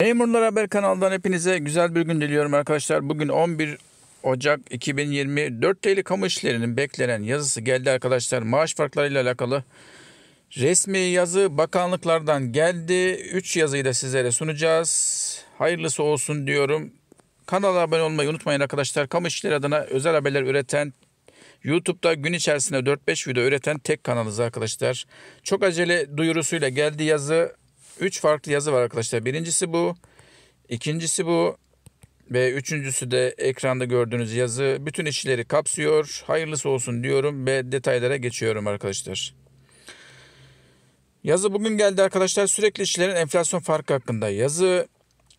Memurlar Haber kanalından hepinize güzel bir gün diliyorum arkadaşlar. Bugün 11 Ocak 2024 TL kamu işlerinin beklenen yazısı geldi arkadaşlar. Maaş farklarıyla alakalı resmi yazı bakanlıklardan geldi. 3 yazıyı da sizlere sunacağız. Hayırlısı olsun diyorum. Kanala abone olmayı unutmayın arkadaşlar. Kamu işleri adına özel haberler üreten YouTube'da gün içerisinde 4-5 video üreten tek kanalız arkadaşlar. Çok acele duyurusuyla geldi yazı. 3 farklı yazı var arkadaşlar. Birincisi bu. ikincisi bu. Ve üçüncüsü de ekranda gördüğünüz yazı. Bütün işleri kapsıyor. Hayırlısı olsun diyorum ve detaylara geçiyorum arkadaşlar. Yazı bugün geldi arkadaşlar. Sürekli işlerin enflasyon farkı hakkında yazı.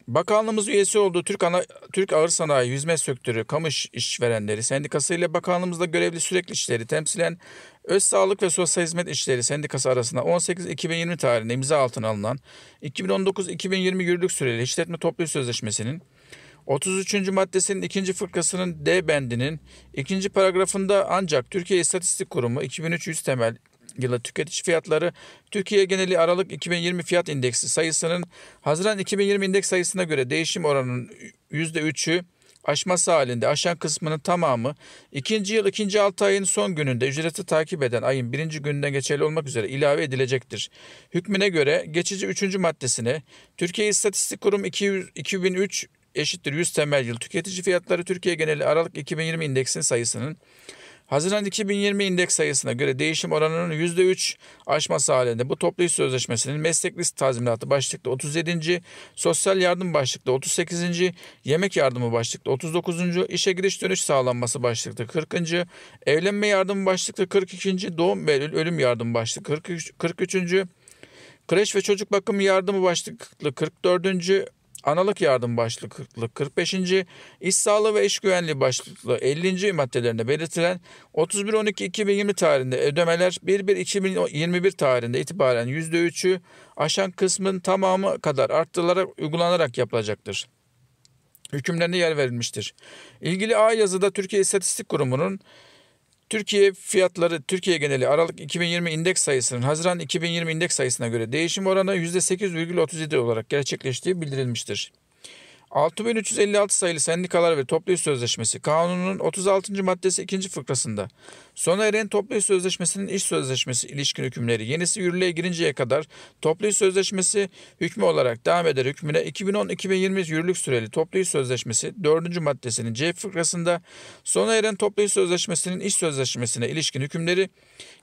Bakanlığımız üyesi olduğu Türk, Ana, Türk Ağır Sanayi yüzme Sektörü Kamış İşverenleri Sendikası ile bakanlığımızda görevli sürekli işleri temsilen Öz Sağlık ve Sosyal Hizmet İşleri Sendikası arasında 18-2020 tarihinde imza altına alınan 2019-2020 yürürlük süreli işletme toplu sözleşmesinin 33. maddesinin 2. fıkrasının D bendinin 2. paragrafında ancak Türkiye İstatistik Kurumu 2300 temel yılı tüketici fiyatları Türkiye geneli Aralık 2020 fiyat indeksi sayısının Haziran 2020 indeks sayısına göre değişim oranının %3'ü aşması halinde aşan kısmının tamamı ikinci yıl ikinci altı ayın son gününde ücreti takip eden ayın birinci gününden geçerli olmak üzere ilave edilecektir. Hükmüne göre geçici üçüncü maddesine Türkiye İstatistik Kurumu 2003 eşittir 100 temel yıl tüketici fiyatları Türkiye geneli Aralık 2020 indeksin sayısının Haziran 2020 indeks sayısına göre değişim oranının %3 aşması halinde bu toplu iş sözleşmesinin meslek list tazminatı başlıklı 37. Sosyal yardım başlıklı 38. Yemek yardımı başlıklı 39. işe giriş dönüş sağlanması başlıklı 40. Evlenme yardımı başlıklı 42. Doğum ve ölüm yardımı başlıklı 43. 43. Kreş ve çocuk bakımı yardımı başlıklı 44 analık yardım başlıklı 45. İş sağlığı ve iş güvenliği başlıklı 50. maddelerinde belirtilen 31 tarihinde ödemeler 1.1.2021 tarihinde itibaren %3'ü aşan kısmın tamamı kadar arttırılarak uygulanarak yapılacaktır hükümlerine yer verilmiştir. İlgili A yazıda Türkiye İstatistik Kurumu'nun Türkiye fiyatları Türkiye geneli Aralık 2020 indeks sayısının Haziran 2020 indeks sayısına göre değişim oranı %8,37 olarak gerçekleştiği bildirilmiştir. 6356 sayılı sendikalar ve toplu iş sözleşmesi kanunun 36. maddesi 2. fıkrasında sona eren toplu iş sözleşmesinin iş sözleşmesi ilişkin hükümleri yenisi yürürlüğe girinceye kadar toplu iş sözleşmesi hükmü olarak devam eder hükmüne 2010-2020 yürürlük süreli toplu iş sözleşmesi 4. maddesinin C fıkrasında sona eren toplu iş sözleşmesinin iş sözleşmesine ilişkin hükümleri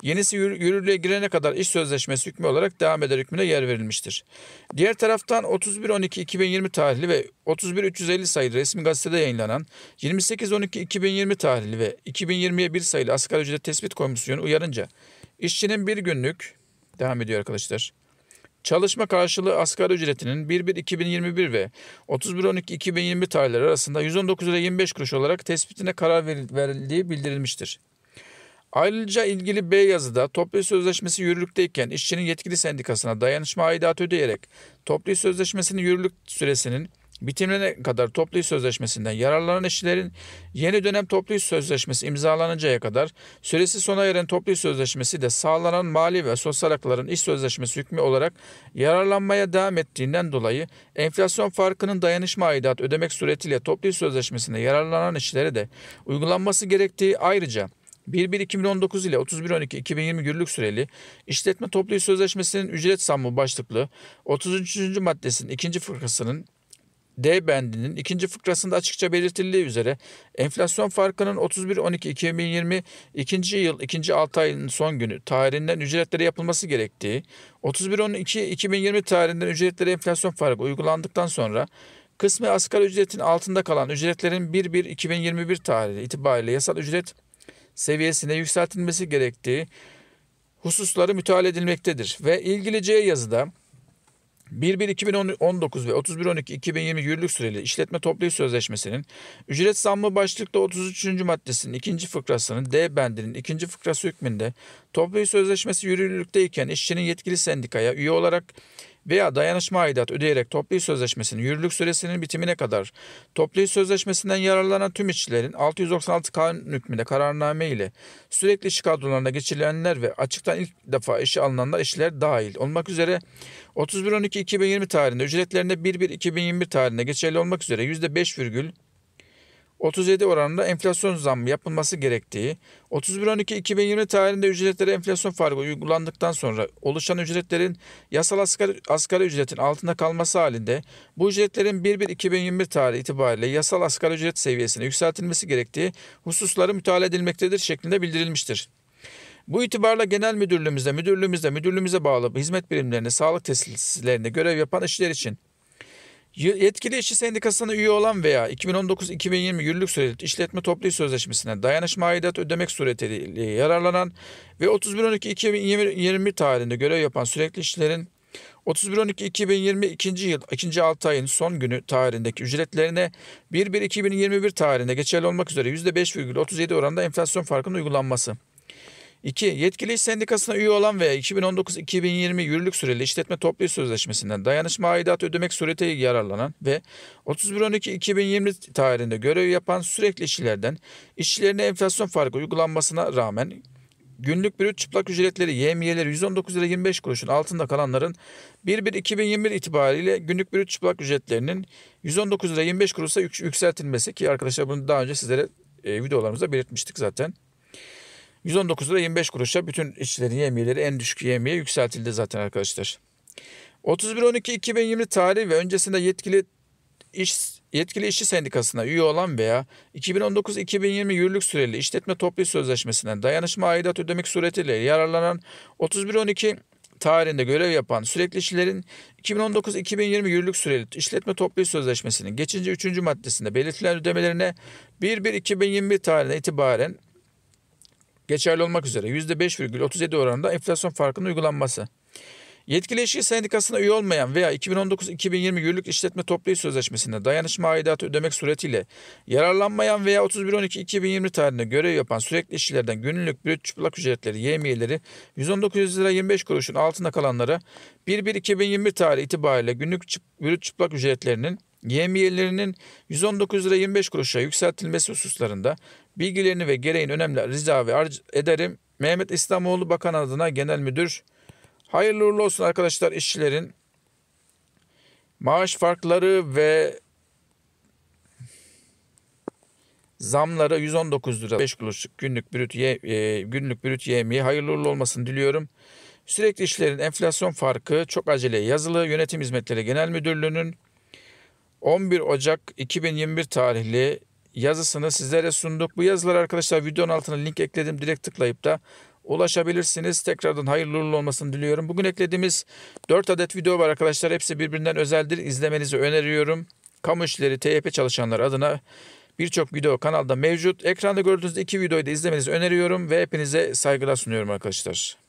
yenisi yürürlüğe girene kadar iş sözleşmesi hükmü olarak devam eder hükmüne yer verilmiştir. Diğer taraftan 31-12-2020 tarihli ve 31350 sayılı resmi gazetede yayınlanan 28 12 2020 tarihli ve 2020'ye 1 sayılı asgari ücret tespit komisyonu uyarınca işçinin bir günlük devam ediyor arkadaşlar. Çalışma karşılığı asgari ücretinin 1-1-2021 ve 31-12-2020 tarihleri arasında 119 lira 25 kuruş olarak tespitine karar verildiği bildirilmiştir. Ayrıca ilgili B yazıda toplu sözleşmesi yürürlükteyken işçinin yetkili sendikasına dayanışma aidatı ödeyerek toplu sözleşmesinin yürürlük süresinin bitimine kadar toplu iş sözleşmesinden yararlanan işçilerin yeni dönem toplu iş sözleşmesi imzalanıncaya kadar süresi sona eren toplu iş sözleşmesi de sağlanan mali ve sosyal hakların iş sözleşmesi hükmü olarak yararlanmaya devam ettiğinden dolayı enflasyon farkının dayanışma aidat ödemek suretiyle toplu iş sözleşmesinde yararlanan işçilere de uygulanması gerektiği ayrıca 1-1-2019 ile 31-12-2020 günlük süreli işletme toplu iş sözleşmesinin ücret zammı başlıklı 33. maddesinin 2. fıkrasının D bendinin ikinci fıkrasında açıkça belirtildiği üzere enflasyon farkının 31.12.2020 ikinci yıl ikinci 6 ayının son günü tarihinden ücretlere yapılması gerektiği, 31.12.2020 tarihinden ücretlere enflasyon farkı uygulandıktan sonra kısmi asgari ücretin altında kalan ücretlerin 1-1-2021 tarihi itibariyle yasal ücret seviyesine yükseltilmesi gerektiği hususları müteal edilmektedir ve ilgili C yazıda 1-1-2019 ve 31-12-2020 yürürlük süreli işletme toplu sözleşmesinin ücret zammı başlıkta 33. maddesinin 2. fıkrasının D bendinin 2. fıkrası hükmünde toplu sözleşmesi yürürlükteyken işçinin yetkili sendikaya üye olarak veya dayanışma aidat ödeyerek toplu iş sözleşmesinin yürürlük süresinin bitimine kadar toplu iş sözleşmesinden yararlanan tüm işçilerin 696 kanun hükmünde kararname ile sürekli iş kadrolarına geçirilenler ve açıktan ilk defa işe alınanlar işler dahil olmak üzere 31.12.2020 tarihinde ücretlerinde 1.1.2021 tarihinde geçerli olmak üzere %5,5 37 oranında enflasyon zammı yapılması gerektiği, 31.12.2020 tarihinde ücretlere enflasyon farkı uygulandıktan sonra oluşan ücretlerin yasal asgari, asgari ücretin altında kalması halinde bu ücretlerin 1.1.2021 tarihi itibariyle yasal asgari ücret seviyesine yükseltilmesi gerektiği hususları müteala edilmektedir şeklinde bildirilmiştir. Bu itibarla genel müdürlüğümüzde, müdürlüğümüzde, müdürlüğümüze bağlı hizmet birimlerinde, sağlık tesislerinde görev yapan işçiler için Yetkili işçi sendikasına üye olan veya 2019-2020 yürürlük süreli işletme toplu iş sözleşmesine dayanışma aidat ödemek suretiyle yararlanan ve 31.12.2020 tarihinde görev yapan sürekli işçilerin 31.12.2020 ikinci yıl ikinci 6 ayın son günü tarihindeki ücretlerine 1.1.2021 tarihinde geçerli olmak üzere %5,37 oranda enflasyon farkının uygulanması. 2. Yetkili iş sendikasına üye olan veya 2019-2020 yürürlük süreli işletme toplu sözleşmesinden dayanışma aidatı ödemek suretiyle yararlanan ve 31.12.2020 tarihinde görev yapan sürekli işçilerden işçilerine enflasyon farkı uygulanmasına rağmen günlük brüt çıplak ücretleri yemiyeleri 119 lira 25 kuruşun altında kalanların 1-1-2021 itibariyle günlük brüt çıplak ücretlerinin 119 lira 25 kuruşa yükseltilmesi ki arkadaşlar bunu daha önce sizlere e, videolarımızda belirtmiştik zaten. 119 lira 25 kuruşa bütün işçilerin yemiyeleri en düşük yemiye yükseltildi zaten arkadaşlar. 31.12.2020 tarihi ve öncesinde yetkili iş yetkili işçi sendikasına üye olan veya 2019-2020 yürürlük süreli işletme toplu sözleşmesinden dayanışma aidat ödemek suretiyle yararlanan 31.12 tarihinde görev yapan sürekli işçilerin 2019-2020 yürürlük süreli işletme toplu sözleşmesinin geçince 3. maddesinde belirtilen ödemelerine 1-1-2021 tarihine itibaren geçerli olmak üzere %5,37 oranında enflasyon farkının uygulanması. Yetkili işçi sendikasına üye olmayan veya 2019-2020 yıllık işletme toplu sözleşmesinde dayanışma aidatı ödemek suretiyle yararlanmayan veya 31-12-2020 tarihinde görev yapan sürekli işçilerden günlük brüt çıplak ücretleri, yemiyeleri 119 lira 25 kuruşun altında kalanlara 1-1-2020 tarihi itibariyle günlük brüt çıplak ücretlerinin Yemiyelerinin 119 lira 25 kuruşa yükseltilmesi hususlarında bilgilerini ve gereğin önemli rica ve arz ederim. Mehmet İslamoğlu Bakan adına Genel Müdür. Hayırlı uğurlu olsun arkadaşlar işçilerin maaş farkları ve zamları 119 lira 5 kuruşluk günlük brüt ye, e, günlük brüt yemeği hayırlı uğurlu olmasını diliyorum. Sürekli işlerin enflasyon farkı çok acele yazılı yönetim hizmetleri genel müdürlüğünün 11 Ocak 2021 tarihli yazısını sizlere sunduk. Bu yazılar arkadaşlar videonun altına link ekledim. Direkt tıklayıp da ulaşabilirsiniz. Tekrardan hayırlı uğurlu olmasını diliyorum. Bugün eklediğimiz 4 adet video var arkadaşlar. Hepsi birbirinden özeldir. İzlemenizi öneriyorum. Kamu işleri TYP çalışanlar adına birçok video kanalda mevcut. Ekranda gördüğünüz iki videoyu da izlemenizi öneriyorum ve hepinize saygılar sunuyorum arkadaşlar.